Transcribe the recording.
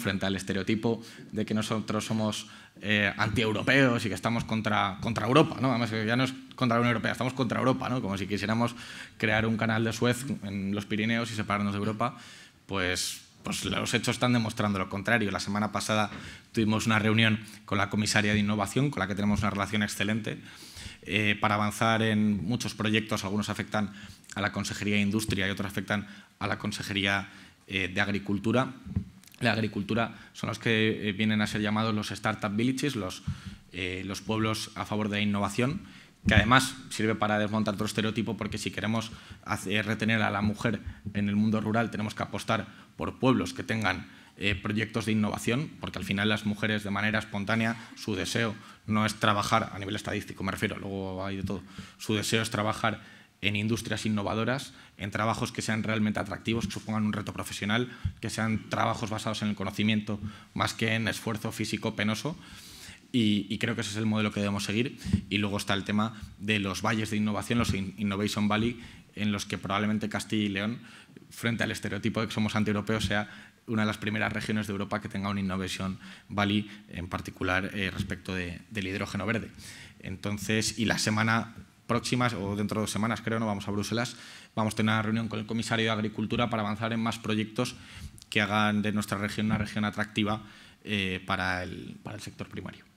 frente al estereotipo de que nosotros somos eh, antieuropeos y que estamos contra, contra Europa, ¿no? Además, ya no es contra la Unión Europea, estamos contra Europa, ¿no? Como si quisiéramos crear un canal de Suez en los Pirineos y separarnos de Europa, pues pues los hechos están demostrando lo contrario. La semana pasada tuvimos una reunión con la comisaria de innovación, con la que tenemos una relación excelente, eh, para avanzar en muchos proyectos. Algunos afectan a la Consejería de Industria y otros afectan a la Consejería eh, de Agricultura la agricultura son los que eh, vienen a ser llamados los startup villages, eh, los, pueblos a favor de la innovación, que además sirve para desmontar otro estereotipo porque si queremos hacer, retener a la mujer en el mundo rural tenemos que apostar por pueblos que tengan eh, proyectos de innovación, porque al final las mujeres de manera espontánea, su deseo no es trabajar, a nivel estadístico me refiero, luego hay de todo, su deseo es trabajar en industrias innovadoras, en trabajos que sean realmente atractivos, que supongan un reto profesional, que sean trabajos basados en el conocimiento más que en esfuerzo físico penoso. Y, creo que ese es el modelo que debemos seguir. Y luego está el tema de los valles de innovación, los Innovation Valley, en los que probablemente Castilla y León, frente al estereotipo de que somos anti-europeos, sea una de las primeras regiones de Europa que tenga un Innovation Valley, en particular eh, respecto del hidrógeno verde. Entonces, y la semana próximas, o dentro de dos semanas creo, no vamos a Bruselas, vamos a tener una reunión con el comisario de Agricultura para avanzar en más proyectos que hagan de nuestra región una región atractiva eh, para, para el sector primario.